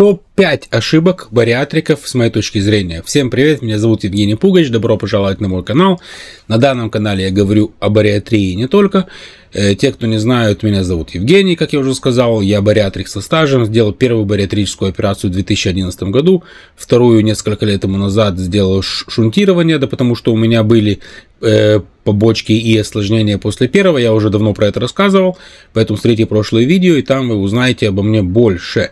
Топ 105 ошибок бариатриков с моей точки зрения. Всем привет, меня зовут Евгений Пугач, добро пожаловать на мой канал. На данном канале я говорю о бариатрии не только. Э, те, кто не знают, меня зовут Евгений, как я уже сказал, я бариатрик со стажем, сделал первую бариатрическую операцию в 2011 году, вторую несколько лет тому назад сделал шунтирование, да потому что у меня были э, побочки и осложнения после первого, я уже давно про это рассказывал, поэтому смотрите прошлое видео, и там вы узнаете обо мне больше.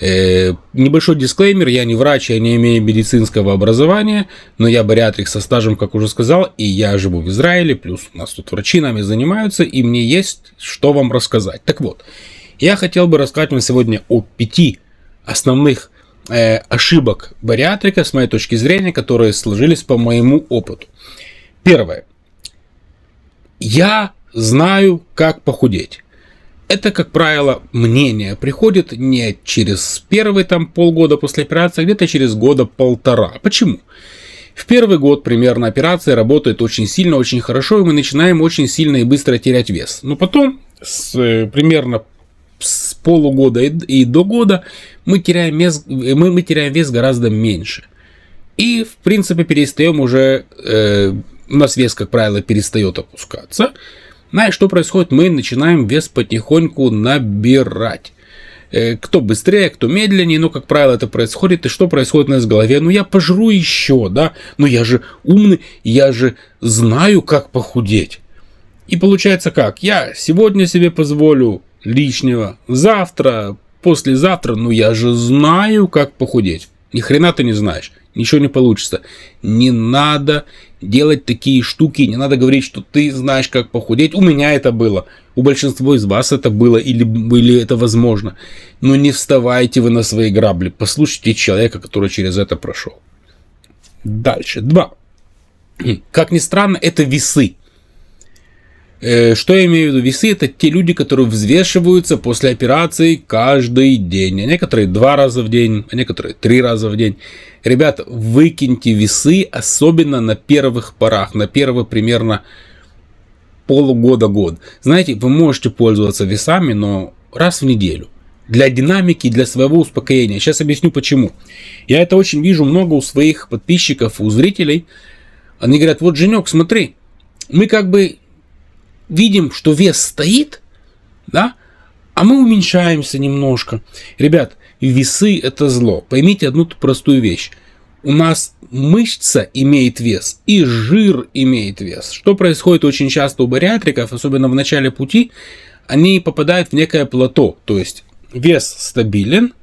Э, небольшой дисклеймер, я не врач, я не имею медицинского образования, но я бариатрик со стажем, как уже сказал, и я живу в Израиле, плюс у нас тут врачи нами занимаются, и мне есть что вам рассказать. Так вот, я хотел бы рассказать вам сегодня о пяти основных э, ошибок бариатрика, с моей точки зрения, которые сложились по моему опыту. Первое. Я знаю, как похудеть. Это, как правило, мнение приходит не через первые там полгода после операции, а где-то через года полтора. Почему? В первый год примерно операция работает очень сильно, очень хорошо, и мы начинаем очень сильно и быстро терять вес. Но потом, с, э, примерно с полугода и, и до года, мы теряем, вес, мы, мы теряем вес гораздо меньше. И, в принципе, перестаем уже... Э, у нас вес, как правило, перестает опускаться. Знаешь, что происходит? Мы начинаем вес потихоньку набирать э, кто быстрее, кто медленнее, но, как правило, это происходит, и что происходит у нас в голове? Ну, я пожру еще, да, но я же умный, я же знаю, как похудеть. И получается как? Я сегодня себе позволю лишнего, завтра, послезавтра, но я же знаю, как похудеть. Ни хрена ты не знаешь, ничего не получится. Не надо делать такие штуки, не надо говорить, что ты знаешь, как похудеть. У меня это было, у большинства из вас это было или, или это возможно. Но не вставайте вы на свои грабли, послушайте человека, который через это прошел. Дальше, два. Как ни странно, это весы. Э, что я имею в виду? Весы – это те люди, которые взвешиваются после операции каждый день. А некоторые два раза в день, а некоторые три раза в день. Ребят, выкиньте весы, особенно на первых порах, на первые примерно полгода-год. Знаете, вы можете пользоваться весами, но раз в неделю. Для динамики, для своего успокоения. Сейчас объясню почему. Я это очень вижу много у своих подписчиков, у зрителей. Они говорят, вот, Женек, смотри, мы как бы видим, что вес стоит, да, а мы уменьшаемся немножко. Ребят, весы – это зло. Поймите одну простую вещь. У нас мышца имеет вес и жир имеет вес. Что происходит очень часто у бариатриков, особенно в начале пути, они попадают в некое плато. То есть вес стабилен –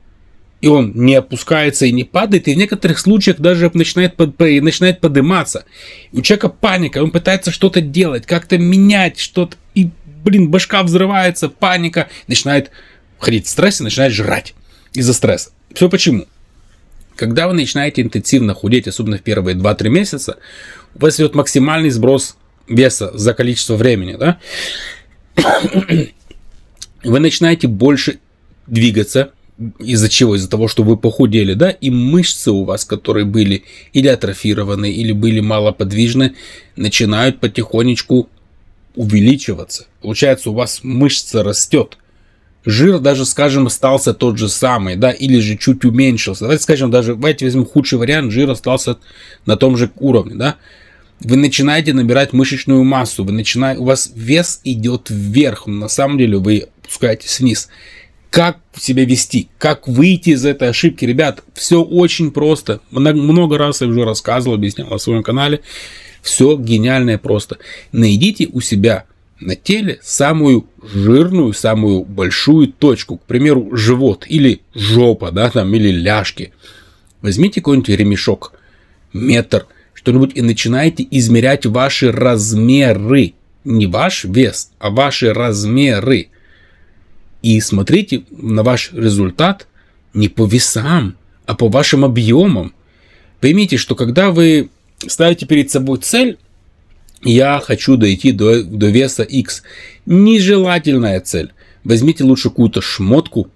и он не опускается и не падает, и в некоторых случаях даже начинает, под, начинает подниматься. У человека паника, он пытается что-то делать, как-то менять что-то, и, блин, башка взрывается, паника, начинает ходить в стресс и начинает жрать из-за стресса. Все почему? Когда вы начинаете интенсивно худеть, особенно в первые 2-3 месяца, у вас идет максимальный сброс веса за количество времени, да? Вы начинаете больше двигаться, из-за чего? Из-за того, что вы похудели, да, и мышцы у вас, которые были или атрофированы, или были малоподвижны, начинают потихонечку увеличиваться. Получается, у вас мышца растет. Жир даже, скажем, остался тот же самый, да, или же чуть уменьшился. Давайте скажем, даже, давайте возьмем худший вариант, жир остался на том же уровне, да. Вы начинаете набирать мышечную массу, вы начинаете, у вас вес идет вверх, но на самом деле вы опускаетесь вниз как себя вести, как выйти из этой ошибки. Ребят, все очень просто. Много раз я уже рассказывал, объяснял на своем канале. Все гениальное просто. Найдите у себя на теле самую жирную, самую большую точку. К примеру, живот или жопа, да, там, или ляжки. Возьмите какой-нибудь ремешок, метр, что-нибудь и начинайте измерять ваши размеры. Не ваш вес, а ваши размеры и смотрите на ваш результат не по весам, а по вашим объемам. Поймите, что когда вы ставите перед собой цель, я хочу дойти до, до веса X, нежелательная цель. Возьмите лучше какую-то шмотку,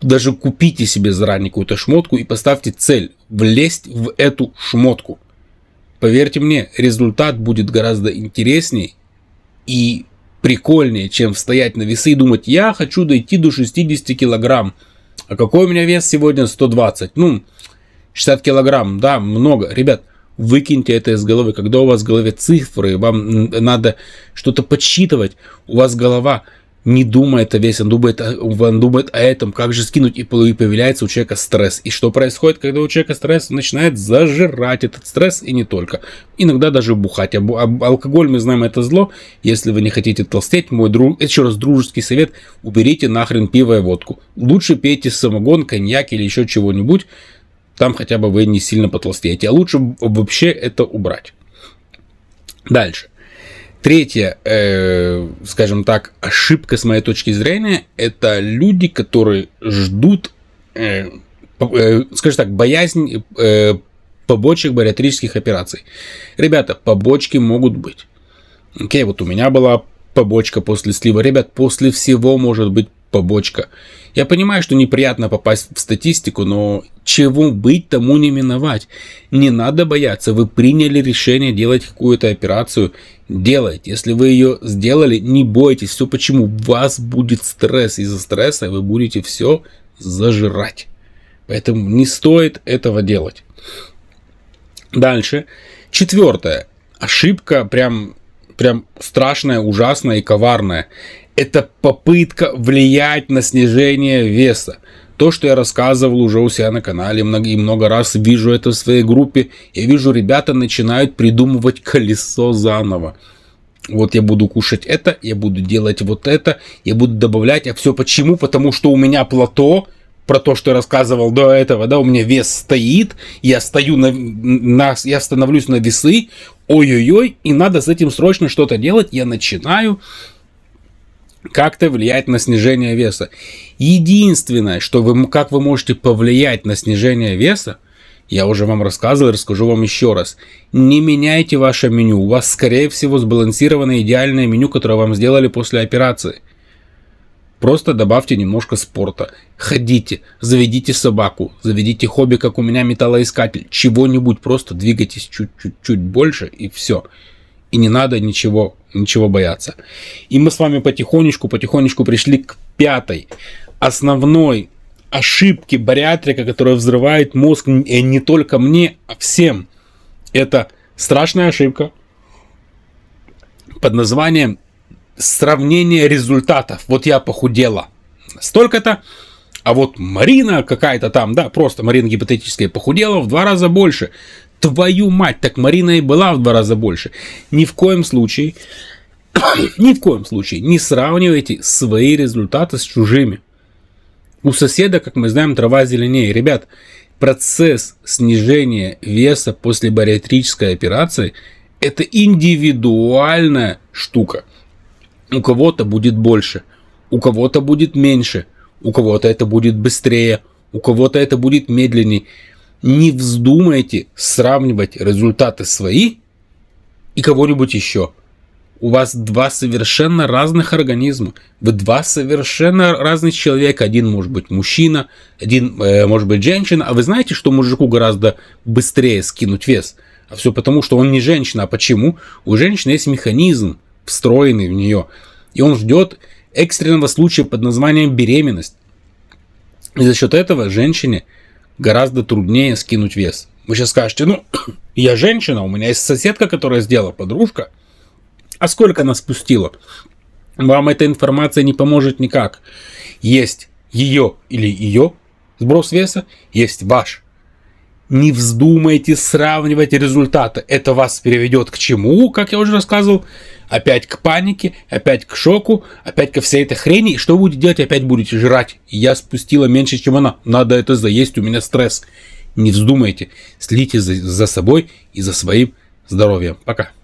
даже купите себе заранее какую-то шмотку и поставьте цель влезть в эту шмотку. Поверьте мне, результат будет гораздо интересней и прикольнее, чем стоять на весы и думать, я хочу дойти до 60 килограмм. А какой у меня вес сегодня? 120. Ну, 60 килограмм, да, много. Ребят, выкиньте это из головы. Когда у вас в голове цифры, вам надо что-то подсчитывать, у вас голова не думает о весь он думает, он думает о этом, как же скинуть, и появляется у человека стресс. И что происходит, когда у человека стресс, он начинает зажирать этот стресс, и не только. Иногда даже бухать. а, алкоголь, мы знаем, это зло. Если вы не хотите толстеть, мой друг, еще раз дружеский совет, уберите нахрен пиво и водку. Лучше пейте самогон, коньяк или еще чего-нибудь, там хотя бы вы не сильно потолстеете. А лучше вообще это убрать. Дальше. Третья, э, скажем так, ошибка с моей точки зрения, это люди, которые ждут, э, э, скажем так, боязнь э, побочек бариатрических операций. Ребята, побочки могут быть. Окей, вот у меня была побочка после слива. Ребят, после всего может быть побочка. Я понимаю, что неприятно попасть в статистику, но чего быть, тому не миновать. Не надо бояться, вы приняли решение делать какую-то операцию, делайте. Если вы ее сделали, не бойтесь, все почему, у вас будет стресс, из-за стресса вы будете все зажирать. Поэтому не стоит этого делать. Дальше. Четвертое. Ошибка прям, прям страшная, ужасная и коварная это попытка влиять на снижение веса. То, что я рассказывал уже у себя на канале, много, и много раз вижу это в своей группе, я вижу, ребята начинают придумывать колесо заново. Вот я буду кушать это, я буду делать вот это, я буду добавлять. А все почему? Потому что у меня плато, про то, что я рассказывал до этого, да, у меня вес стоит, я стою на, на я становлюсь на весы, ой-ой-ой, и надо с этим срочно что-то делать, я начинаю как-то влиять на снижение веса. Единственное, что вы, как вы можете повлиять на снижение веса, я уже вам рассказывал и расскажу вам еще раз. Не меняйте ваше меню. У вас, скорее всего, сбалансированное идеальное меню, которое вам сделали после операции. Просто добавьте немножко спорта. Ходите, заведите собаку, заведите хобби, как у меня металлоискатель. Чего-нибудь, просто двигайтесь чуть-чуть больше и все и не надо ничего, ничего бояться. И мы с вами потихонечку, потихонечку пришли к пятой, основной ошибке бариатрика, которая взрывает мозг и э, не только мне, а всем. Это страшная ошибка под названием сравнение результатов. Вот я похудела столько-то, а вот Марина какая-то там, да, просто Марина гипотетическая похудела в два раза больше. Твою мать, так Марина и была в два раза больше. Ни в коем случае, ни в коем случае не сравнивайте свои результаты с чужими. У соседа, как мы знаем, трава зеленее. Ребят, процесс снижения веса после бариатрической операции – это индивидуальная штука. У кого-то будет больше, у кого-то будет меньше, у кого-то это будет быстрее, у кого-то это будет медленнее не вздумайте сравнивать результаты свои и кого-нибудь еще. У вас два совершенно разных организма. Вы два совершенно разных человека. Один может быть мужчина, один э, может быть женщина. А вы знаете, что мужику гораздо быстрее скинуть вес? А все потому, что он не женщина. А почему? У женщины есть механизм, встроенный в нее. И он ждет экстренного случая под названием беременность. И за счет этого женщине гораздо труднее скинуть вес. Вы сейчас скажете, ну, я женщина, у меня есть соседка, которая сделала подружка. А сколько она спустила? Вам эта информация не поможет никак. Есть ее или ее сброс веса, есть ваш не вздумайте сравнивать результаты. Это вас переведет к чему, как я уже рассказывал? Опять к панике, опять к шоку, опять ко всей этой хрени. И что будете делать? Опять будете жрать. Я спустила меньше, чем она. Надо это заесть, у меня стресс. Не вздумайте. Следите за, за собой и за своим здоровьем. Пока.